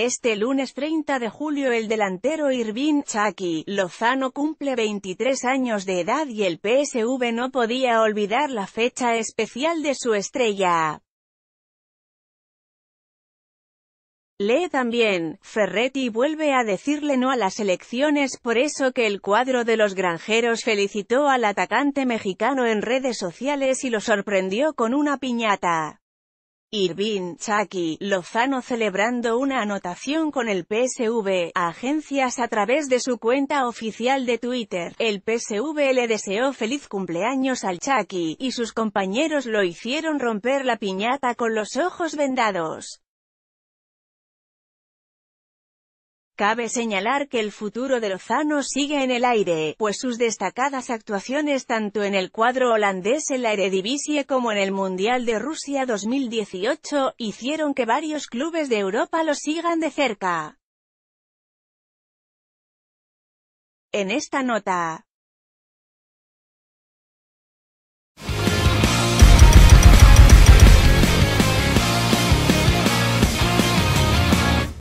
Este lunes 30 de julio el delantero Irvin Chaki Lozano cumple 23 años de edad y el PSV no podía olvidar la fecha especial de su estrella. Lee también, Ferretti vuelve a decirle no a las elecciones por eso que el cuadro de los granjeros felicitó al atacante mexicano en redes sociales y lo sorprendió con una piñata. Irvin Chucky Lozano celebrando una anotación con el PSV, agencias a través de su cuenta oficial de Twitter. El PSV le deseó feliz cumpleaños al Chucky, y sus compañeros lo hicieron romper la piñata con los ojos vendados. Cabe señalar que el futuro de Lozano sigue en el aire, pues sus destacadas actuaciones tanto en el cuadro holandés en la Eredivisie como en el Mundial de Rusia 2018, hicieron que varios clubes de Europa lo sigan de cerca. En esta nota,